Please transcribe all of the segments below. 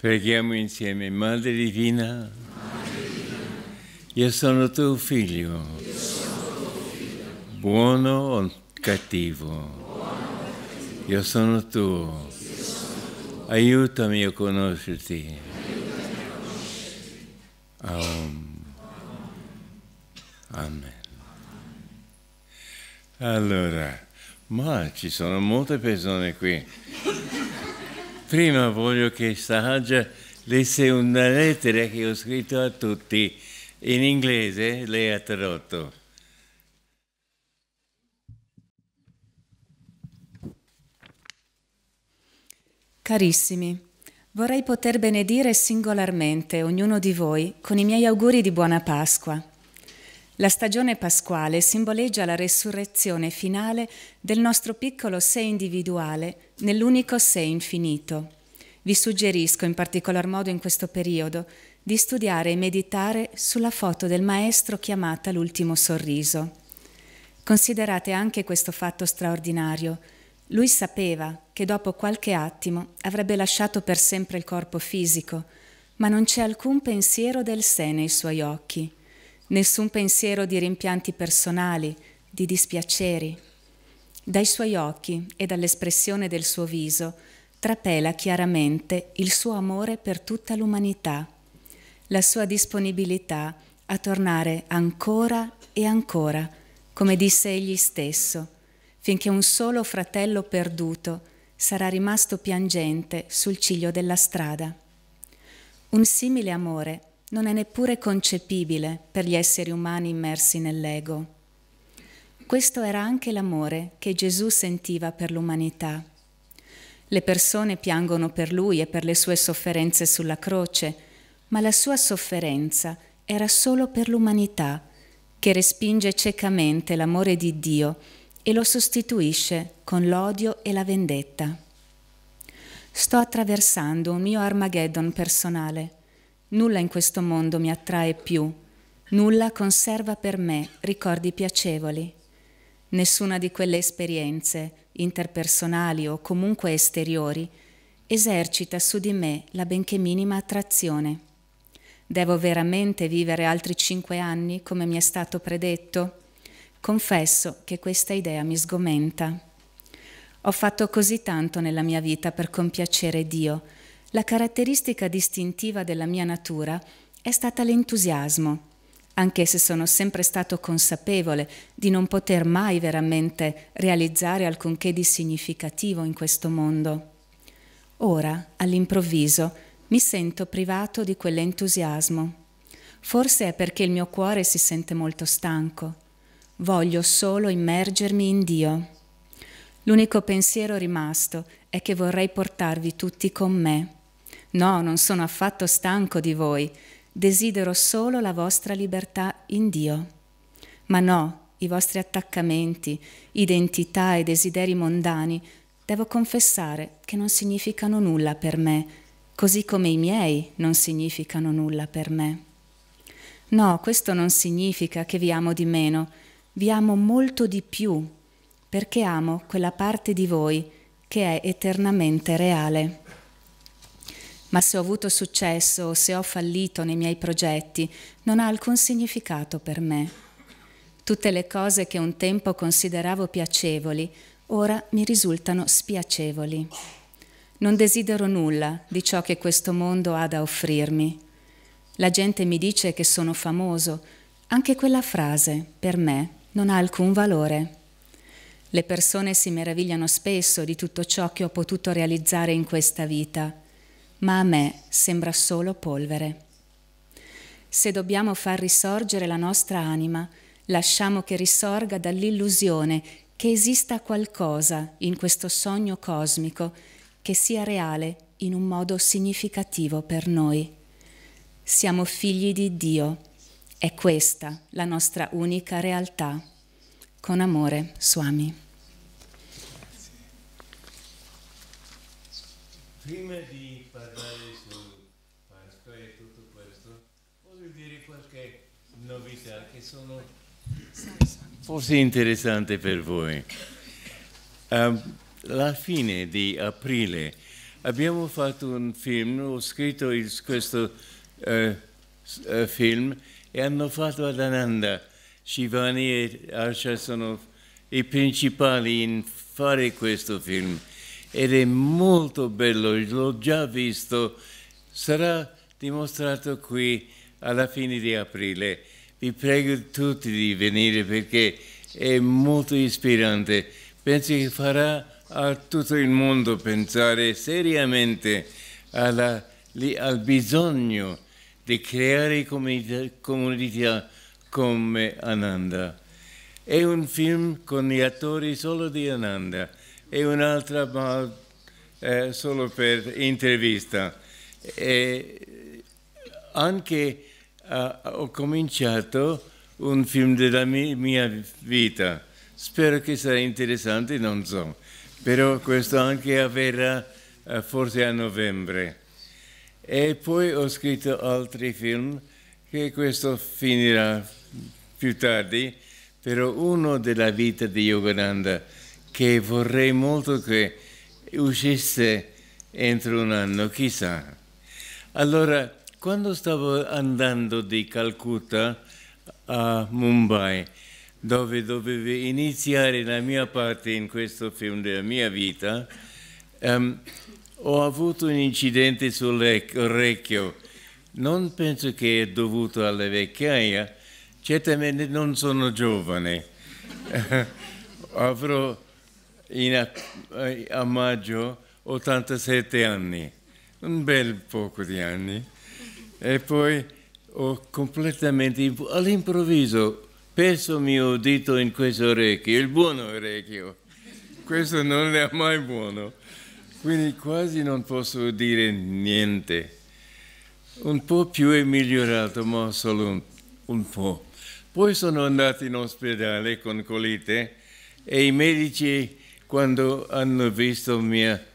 Preghiamo insieme, Madre Divina, io sono tuo figlio, buono o cattivo, io sono tuo, aiutami a conoscerti. Um. Amen. Allora, ma ci sono molte persone qui. Prima voglio che Sahaja lesse una lettera che ho scritto a tutti in inglese, lei ha tradotto. Carissimi, vorrei poter benedire singolarmente ognuno di voi con i miei auguri di buona Pasqua. La stagione pasquale simboleggia la resurrezione finale del nostro piccolo sé individuale nell'unico sé infinito. Vi suggerisco in particolar modo in questo periodo di studiare e meditare sulla foto del maestro chiamata l'ultimo sorriso. Considerate anche questo fatto straordinario. Lui sapeva che dopo qualche attimo avrebbe lasciato per sempre il corpo fisico, ma non c'è alcun pensiero del sé nei suoi occhi nessun pensiero di rimpianti personali, di dispiaceri. Dai suoi occhi e dall'espressione del suo viso trapela chiaramente il suo amore per tutta l'umanità, la sua disponibilità a tornare ancora e ancora, come disse egli stesso, finché un solo fratello perduto sarà rimasto piangente sul ciglio della strada. Un simile amore non è neppure concepibile per gli esseri umani immersi nell'ego. Questo era anche l'amore che Gesù sentiva per l'umanità. Le persone piangono per lui e per le sue sofferenze sulla croce, ma la sua sofferenza era solo per l'umanità, che respinge ciecamente l'amore di Dio e lo sostituisce con l'odio e la vendetta. Sto attraversando un mio Armageddon personale Nulla in questo mondo mi attrae più, nulla conserva per me ricordi piacevoli. Nessuna di quelle esperienze, interpersonali o comunque esteriori, esercita su di me la benché minima attrazione. Devo veramente vivere altri cinque anni come mi è stato predetto? Confesso che questa idea mi sgomenta. Ho fatto così tanto nella mia vita per compiacere Dio, la caratteristica distintiva della mia natura è stata l'entusiasmo, anche se sono sempre stato consapevole di non poter mai veramente realizzare alcunché di significativo in questo mondo. Ora, all'improvviso, mi sento privato di quell'entusiasmo. Forse è perché il mio cuore si sente molto stanco. Voglio solo immergermi in Dio. L'unico pensiero rimasto è che vorrei portarvi tutti con me No, non sono affatto stanco di voi, desidero solo la vostra libertà in Dio. Ma no, i vostri attaccamenti, identità e desideri mondani, devo confessare che non significano nulla per me, così come i miei non significano nulla per me. No, questo non significa che vi amo di meno, vi amo molto di più, perché amo quella parte di voi che è eternamente reale ma se ho avuto successo o se ho fallito nei miei progetti non ha alcun significato per me. Tutte le cose che un tempo consideravo piacevoli ora mi risultano spiacevoli. Non desidero nulla di ciò che questo mondo ha da offrirmi. La gente mi dice che sono famoso, anche quella frase, per me, non ha alcun valore. Le persone si meravigliano spesso di tutto ciò che ho potuto realizzare in questa vita ma a me sembra solo polvere. Se dobbiamo far risorgere la nostra anima, lasciamo che risorga dall'illusione che esista qualcosa in questo sogno cosmico che sia reale in un modo significativo per noi. Siamo figli di Dio, è questa la nostra unica realtà. Con amore, Swami. Prima di sono forse interessante per voi. Um, ehm, alla fine di aprile abbiamo fatto un film, ho scritto il, questo uh, uh, film e hanno fatto ad Ananda. Shivani e Arsha sono i principali in fare questo film ed è molto bello, l'ho già visto, sarà dimostrato qui alla fine di aprile vi prego tutti di venire perché è molto ispirante. Penso che farà a tutto il mondo pensare seriamente alla, al bisogno di creare comunità, comunità come Ananda. È un film con gli attori solo di Ananda, è un'altra ma eh, solo per intervista. E anche eh, ho cominciato un film della mia vita. Spero che sarà interessante, non so, però questo anche avverrà eh, forse a novembre. E poi ho scritto altri film che questo finirà più tardi, però uno della vita di Yogananda che vorrei molto che uscisse entro un anno, chissà. Allora, quando stavo andando di Calcutta a Mumbai, dove dovevo iniziare la mia parte in questo film della mia vita, um, ho avuto un incidente sull'orecchio. Non penso che è dovuto alla vecchiaia, certamente non sono giovane. Avrò in, a eh, maggio 87 anni, un bel poco di anni e poi ho completamente all'improvviso perso il mio dito in questo orecchio, il buono orecchio. Questo non è mai buono, quindi quasi non posso dire niente. Un po' più è migliorato, ma solo un, un po'. Poi sono andato in ospedale con colite e i medici, quando hanno visto la mia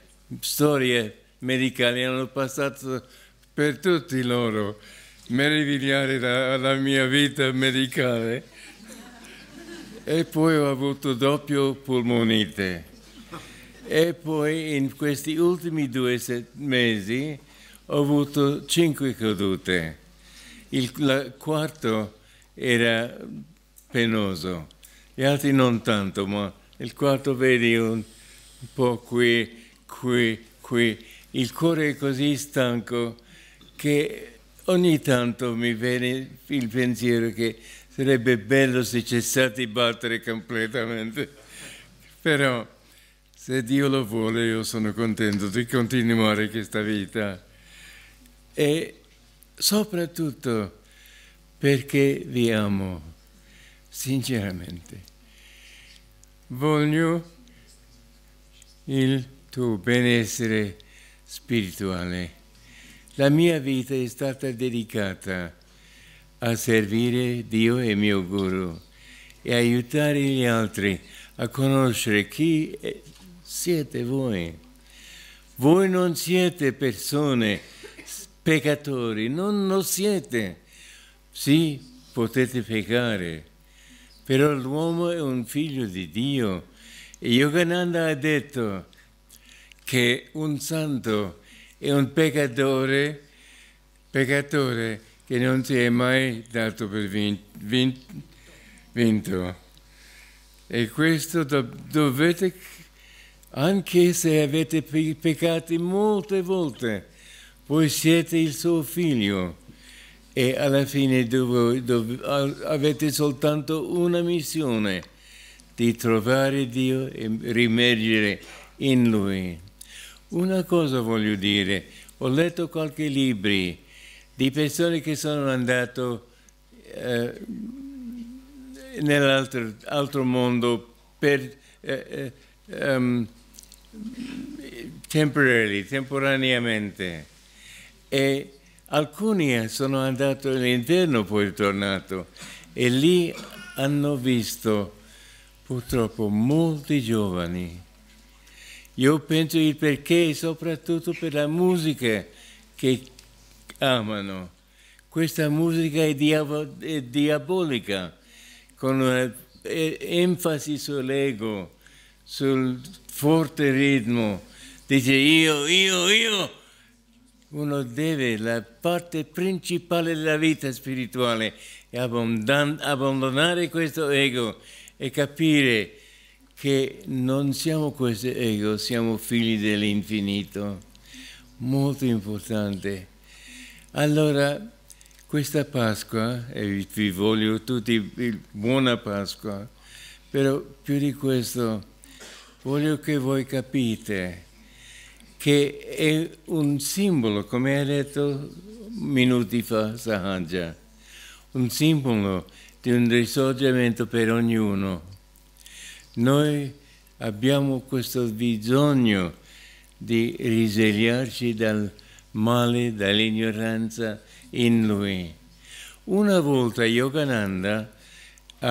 storia medicale, hanno passato per tutti loro meravigliare la, la mia vita medicale. E poi ho avuto doppio polmonite. E poi in questi ultimi due mesi ho avuto cinque cadute. Il la, quarto era penoso, gli altri non tanto, ma il quarto vedi un, un po' qui, qui, qui. Il cuore è così stanco che ogni tanto mi viene il pensiero che sarebbe bello se cessate di battere completamente, però se Dio lo vuole io sono contento di continuare questa vita e soprattutto perché vi amo sinceramente. Voglio il tuo benessere spirituale. La mia vita è stata dedicata a servire Dio e mio guru e aiutare gli altri a conoscere chi siete voi. Voi non siete persone peccatori, non lo siete. Sì, potete peccare, però l'uomo è un figlio di Dio. E Yogananda ha detto che un santo è un peccatore, peccatore che non si è mai dato per vinto. E questo dovete, anche se avete peccato molte volte, voi siete il suo figlio e alla fine dove, dove, avete soltanto una missione di trovare Dio e rimergere in Lui. Una cosa voglio dire, ho letto qualche libro di persone che sono andate eh, nell'altro mondo per, eh, eh, um, temporaneamente e alcuni sono andati all'interno poi tornato e lì hanno visto purtroppo molti giovani io penso il perché e soprattutto per la musica che amano. Questa musica è, diavo, è diabolica, con enfasi sull'ego, sul forte ritmo. Dice io, io, io. Uno deve, la parte principale della vita spirituale è abbandonare questo ego e capire che non siamo questo ego, siamo figli dell'infinito, molto importante. Allora, questa Pasqua, e vi voglio tutti buona Pasqua, però più di questo voglio che voi capite che è un simbolo, come ha detto minuti fa Sahaja, un simbolo di un risorgimento per ognuno noi abbiamo questo bisogno di risvegliarci dal male, dall'ignoranza in Lui. Una volta Yogananda uh,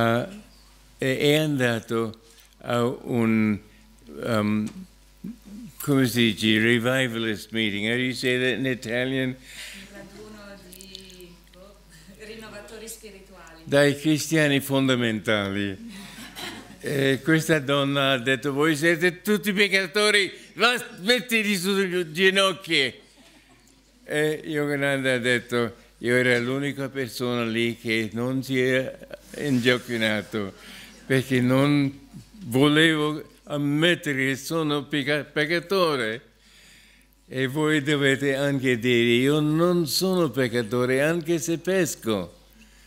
è andato a un, um, come si dice, revivalist meeting. How do you say that in Italian? Boh, Dai cristiani fondamentali. E questa donna ha detto voi siete tutti peccatori, mettiti sulle ginocchia. E Yogananda ha detto io ero l'unica persona lì che non si era ingiocchinato perché non volevo ammettere che sono peccatore. E voi dovete anche dire, io non sono peccatore anche se pesco.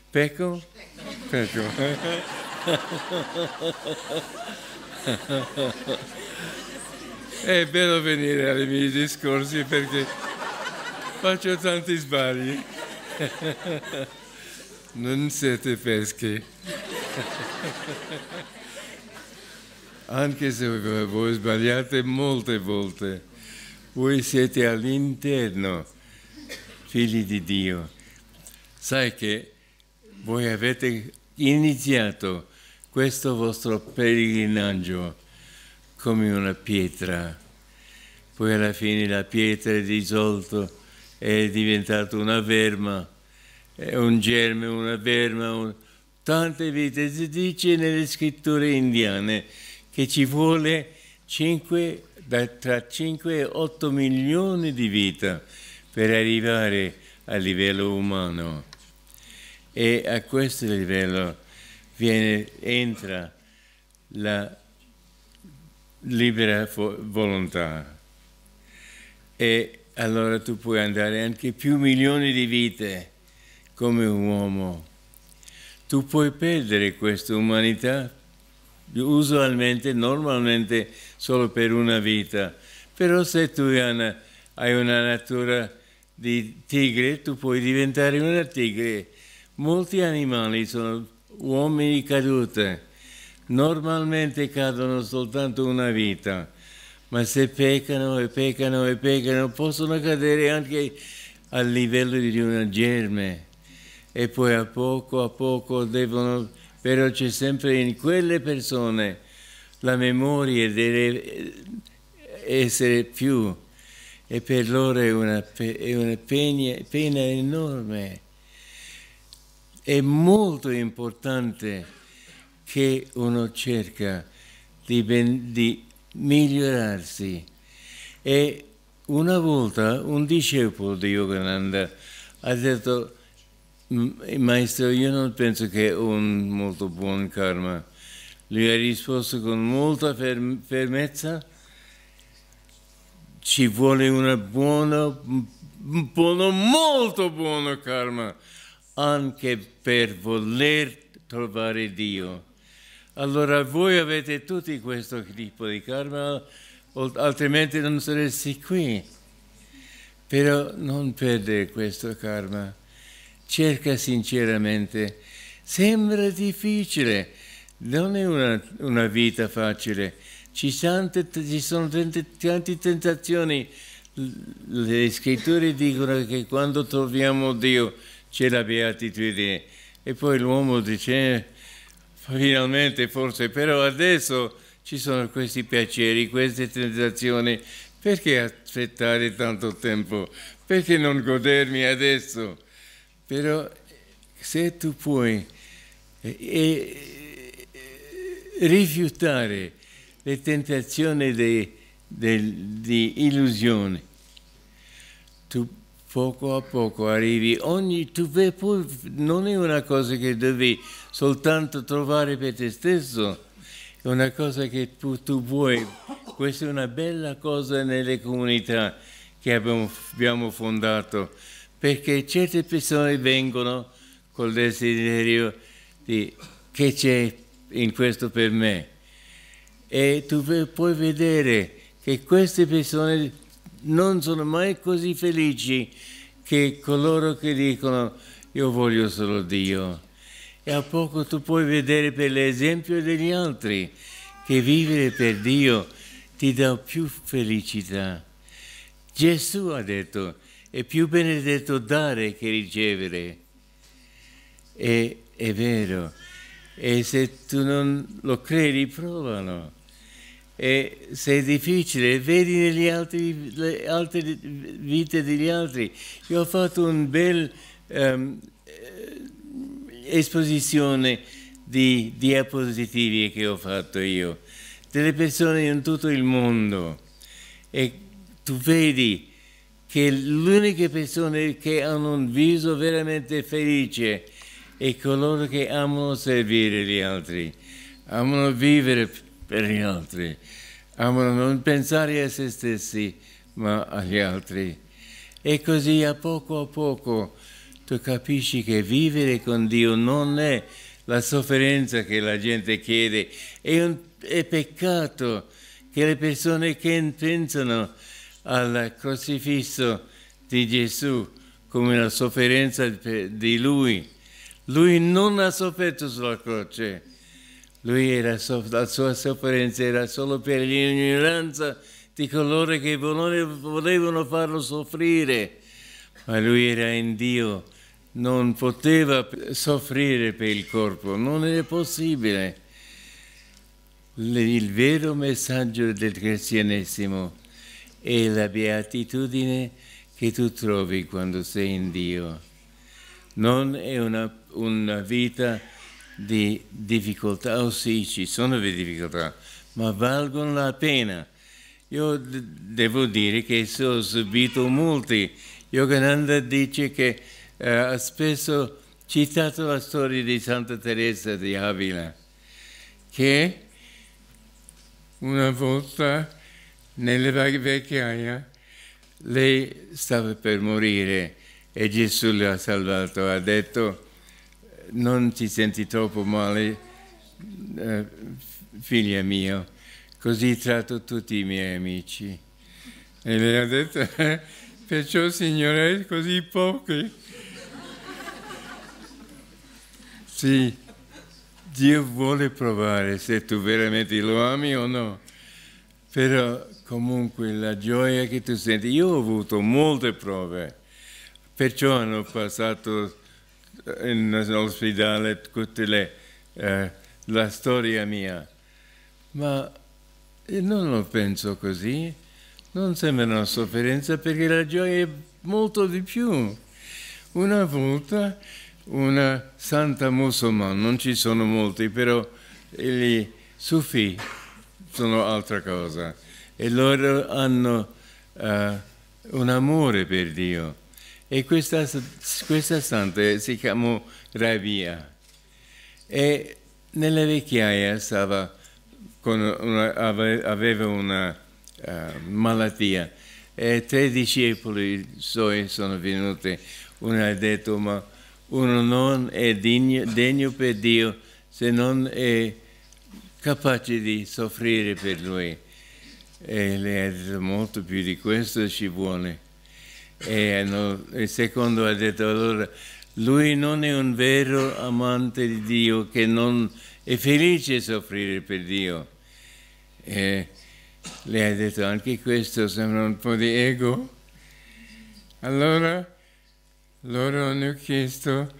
Pecco? Pecco. È bello venire ai miei discorsi perché faccio tanti sbagli. Non siete pesche. Anche se voi sbagliate molte volte, voi siete all'interno, figli di Dio. Sai che voi avete iniziato questo vostro pellegrinaggio come una pietra. Poi alla fine la pietra è risolto, è diventata una verma, è un germe, una verma, un... tante vite. Si dice nelle scritture indiane che ci vuole 5, da, tra 5 e 8 milioni di vita per arrivare a livello umano. E a questo livello viene, entra la libera volontà. E allora tu puoi andare anche più milioni di vite come un uomo. Tu puoi perdere questa umanità usualmente, normalmente solo per una vita, però se tu hai una, hai una natura di tigre, tu puoi diventare una tigre. Molti animali sono uomini cadute. Normalmente cadono soltanto una vita, ma se peccano e peccano e peccano possono cadere anche a livello di una germe e poi a poco a poco devono, però c'è sempre in quelle persone la memoria deve essere più e per loro è una, è una pena, pena enorme è molto importante che uno cerca di, ben, di migliorarsi. E una volta un discepolo di Yogananda ha detto, maestro, io non penso che ho un molto buon karma. Lui ha risposto con molta ferm fermezza, ci vuole un buono, buono, molto buono karma anche per voler trovare Dio. Allora voi avete tutti questo tipo di karma, altrimenti non saresti qui. Però non perdere questo karma, cerca sinceramente. Sembra difficile, non è una, una vita facile, ci sono, ci sono tante, tante tentazioni. Le scritture dicono che quando troviamo Dio, c'è la beatitudine. E poi l'uomo dice, finalmente forse, però adesso ci sono questi piaceri, queste tentazioni, perché aspettare tanto tempo? Perché non godermi adesso? Però se tu puoi eh, eh, rifiutare le tentazioni di illusione, tu poco a poco arrivi, ogni tu vedi, poi non è una cosa che devi soltanto trovare per te stesso, è una cosa che tu, tu vuoi. Questa è una bella cosa nelle comunità che abbiamo, abbiamo fondato, perché certe persone vengono col desiderio di che c'è in questo per me. E tu puoi vedere che queste persone non sono mai così felici che coloro che dicono io voglio solo Dio. E a poco tu puoi vedere per l'esempio degli altri che vivere per Dio ti dà più felicità. Gesù ha detto, è più benedetto dare che ricevere. E è vero. E se tu non lo credi, provalo. E se è difficile, vedi negli altri, le altre vite degli altri. Io ho fatto un bel um, esposizione di diapositive che ho fatto io, delle persone in tutto il mondo. E tu vedi che le uniche persone che hanno un viso veramente felice sono coloro che amano servire gli altri, amano vivere per gli altri, amano non pensare a se stessi ma agli altri. E così a poco a poco tu capisci che vivere con Dio non è la sofferenza che la gente chiede, è un è peccato che le persone che pensano al crocifisso di Gesù come la sofferenza di Lui, Lui non ha sofferto sulla croce, lui era, la sua sofferenza era solo per l'ignoranza di coloro che volevano farlo soffrire, ma lui era in Dio, non poteva soffrire per il corpo, non era possibile. Il vero messaggio del cristianesimo è la beatitudine che tu trovi quando sei in Dio. Non è una, una vita di difficoltà, o oh, sì ci sono delle difficoltà, ma valgono la pena. Io devo dire che ho subito molti. Yogananda dice che eh, ha spesso citato la storia di Santa Teresa di Avila, che una volta nelle vecchiaia lei stava per morire e Gesù l'ha salvato, ha detto non ti senti troppo male, eh, figlio mio, così tratto tutti i miei amici. E lei ha detto, perciò signore, così pochi. Sì, Dio vuole provare se tu veramente lo ami o no, però comunque la gioia che tu senti, io ho avuto molte prove, perciò hanno passato in ospedale tutte le, eh, la storia mia, ma non lo penso così, non sembra una sofferenza perché la gioia è molto di più. Una volta una santa musulmana, non ci sono molti, però gli sufi sono altra cosa e loro hanno uh, un amore per Dio e questa, questa santa si chiamò Ravia e nella vecchiaia una, aveva una uh, malattia e tre discepoli suoi sono venuti. Uno ha detto, ma uno non è degno, degno, per Dio se non è capace di soffrire per Lui. E lei ha detto, molto più di questo ci vuole. E, hanno, e secondo ha detto allora, lui non è un vero amante di Dio che non è felice soffrire per Dio. E lei ha detto anche questo sembra un po' di ego. Allora loro hanno chiesto,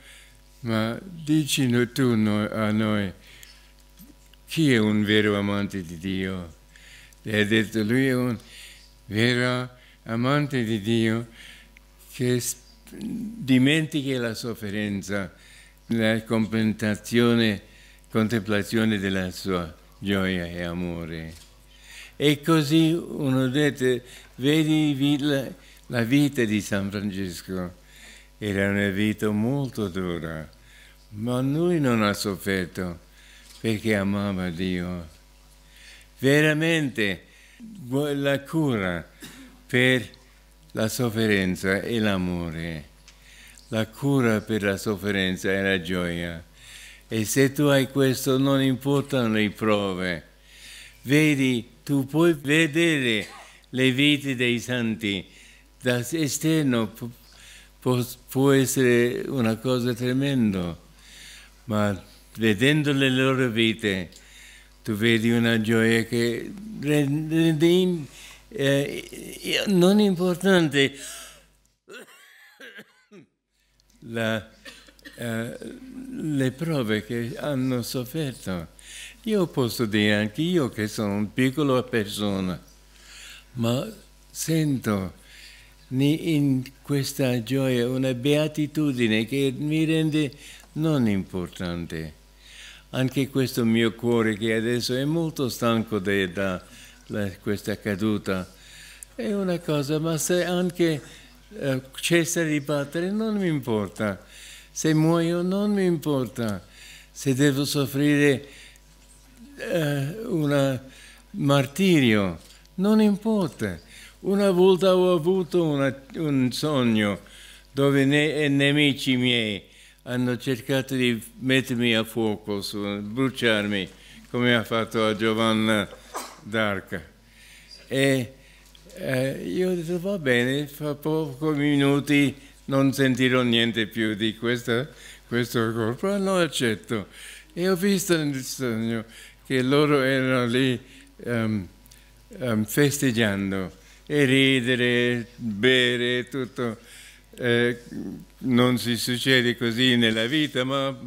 ma dici tu no, a noi, chi è un vero amante di Dio? Le ha detto, lui è un vero amante di Dio che dimentichi la sofferenza, la contemplazione della sua gioia e amore. E così uno dette, vedi la, la vita di San Francesco, era una vita molto dura, ma lui non ha sofferto perché amava Dio. Veramente la cura per la sofferenza e l'amore. La cura per la sofferenza è la gioia. E se tu hai questo non importano le prove. Vedi, tu puoi vedere le vite dei santi. Da esterno può essere una cosa tremenda, ma vedendo le loro vite, tu vedi una gioia che rende eh, non è importante la, eh, le prove che hanno sofferto. Io posso dire anche io che sono una piccola persona, ma sento in questa gioia una beatitudine che mi rende non importante. Anche questo mio cuore che adesso è molto stanco da questa caduta. È una cosa, ma se anche eh, cessa di battere non mi importa, se muoio non mi importa, se devo soffrire eh, un martirio non importa. Una volta ho avuto una, un sogno dove ne, eh, nemici miei hanno cercato di mettermi a fuoco, su, bruciarmi, come ha fatto a Giovanna d'arca. E eh, io ho detto va bene, fra pochi minuti non sentirò niente più di questa, questo corpo, lo accetto. E ho visto nel sogno che loro erano lì um, um, festeggiando e ridere, bere, tutto. Eh, non si succede così nella vita, ma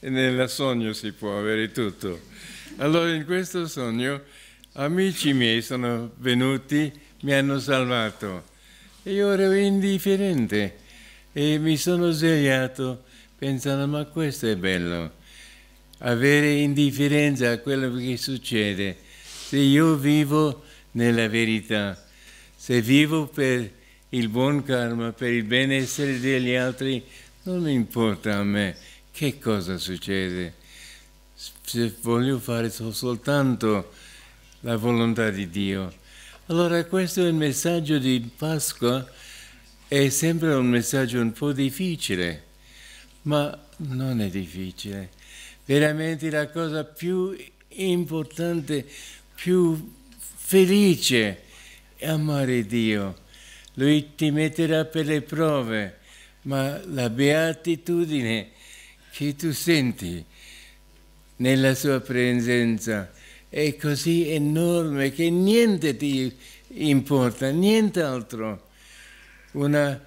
nel sogno si può avere tutto. Allora in questo sogno Amici miei sono venuti, mi hanno salvato. E Io ero indifferente e mi sono svegliato pensando ma questo è bello, avere indifferenza a quello che succede. Se io vivo nella verità, se vivo per il buon karma, per il benessere degli altri, non importa a me che cosa succede. Se voglio fare soltanto la volontà di Dio. Allora questo è il messaggio di Pasqua, è sempre un messaggio un po' difficile, ma non è difficile. Veramente la cosa più importante, più felice è amare Dio. Lui ti metterà per le prove, ma la beatitudine che tu senti nella sua presenza è è così enorme che niente ti importa, nient'altro. Una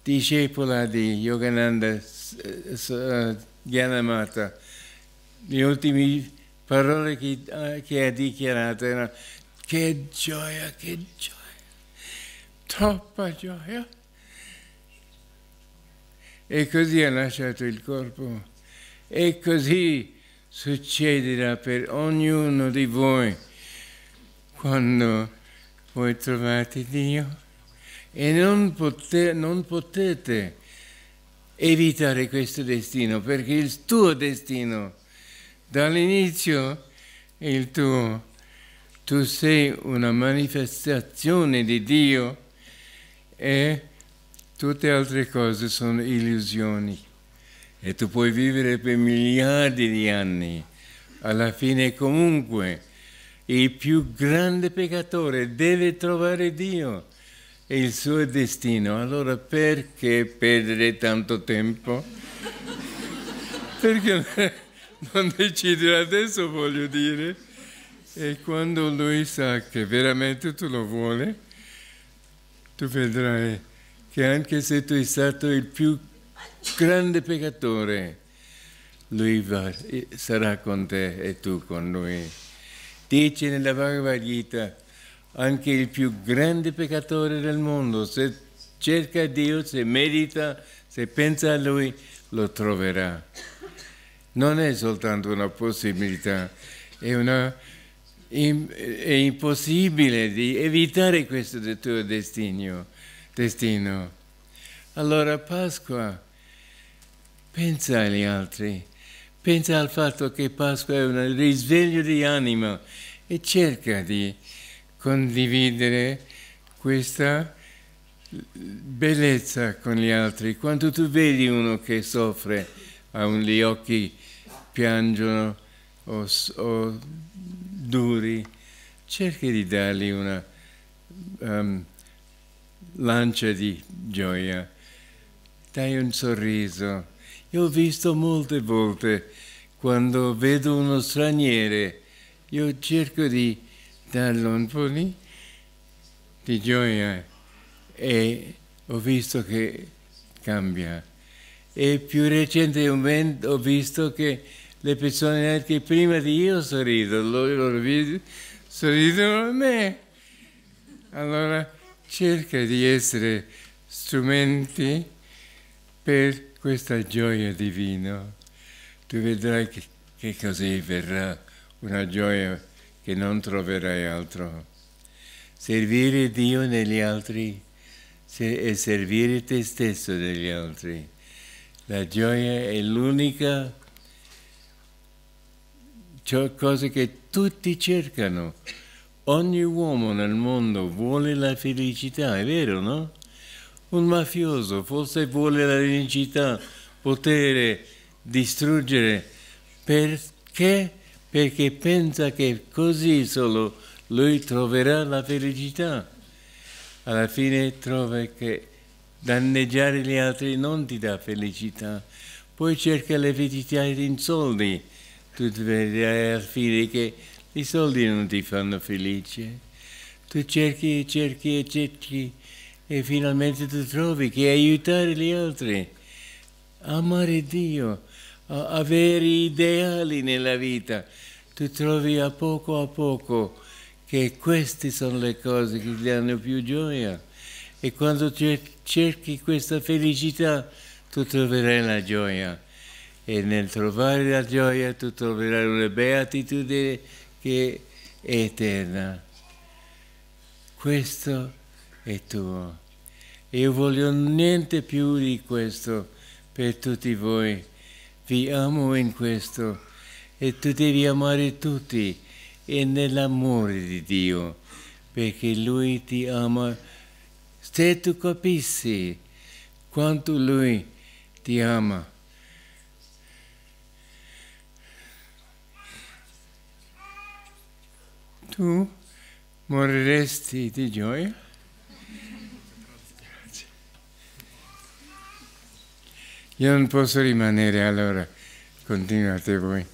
discepola di Yogananda Gyanamata, le ultime parole eh, che, ha dichiarato erano che gioia, che gioia, troppa gioia. E così ha lasciato il corpo. E così succederà per ognuno di voi quando voi trovate Dio e non, poter, non potete evitare questo destino perché il tuo destino dall'inizio è il tuo. Tu sei una manifestazione di Dio e tutte altre cose sono illusioni e tu puoi vivere per miliardi di anni. Alla fine comunque il più grande peccatore deve trovare Dio e il suo destino. Allora perché perdere tanto tempo? perché non decidere adesso, voglio dire. E quando lui sa che veramente tu lo vuole, tu vedrai che anche se tu sei stato il più grande peccatore, lui va, eh, sarà con te e tu con lui. Dice nella Bhagavad Gita, anche il più grande peccatore del mondo, se cerca Dio, se medita, se pensa a Lui, lo troverà. Non è soltanto una possibilità, è, una, è impossibile di evitare questo tuo destino. destino. Allora Pasqua Pensa agli altri, pensa al fatto che Pasqua è un risveglio di anima e cerca di condividere questa bellezza con gli altri. Quando tu vedi uno che soffre, ha un, gli occhi piangono o, o duri, cerca di dargli una um, lancia di gioia, dai un sorriso io ho visto molte volte quando vedo uno straniero, io cerco di dargli un po' di, di gioia e ho visto che cambia. E più recentemente ho visto che le persone che prima di io sorridono, loro, loro sorridono a me. Allora cerca di essere strumenti per questa gioia divina, tu vedrai che, che così verrà una gioia che non troverai altro. Servire Dio negli altri e servire te stesso negli altri. La gioia è l'unica cosa che tutti cercano. Ogni uomo nel mondo vuole la felicità, è vero, no? un mafioso, forse vuole la rivincita, potere, distruggere. Perché? Perché pensa che così solo lui troverà la felicità. Alla fine trova che danneggiare gli altri non ti dà felicità. Poi cerca le felicità in soldi. Tu vedrai alla fine che i soldi non ti fanno felice. Tu cerchi, e cerchi e cerchi e finalmente tu trovi che aiutare gli altri, amare Dio, avere ideali nella vita, tu trovi a poco a poco che queste sono le cose che ti danno più gioia e quando cerchi questa felicità tu troverai la gioia e nel trovare la gioia tu troverai una beatitudine che è eterna. Questo è tuo. Io voglio niente più di questo per tutti voi. Vi amo in questo e tu devi amare tutti e nell'amore di Dio, perché Lui ti ama. Se tu capissi quanto Lui ti ama. Tu moriresti di gioia? Io non posso rimanere, allora continuate voi.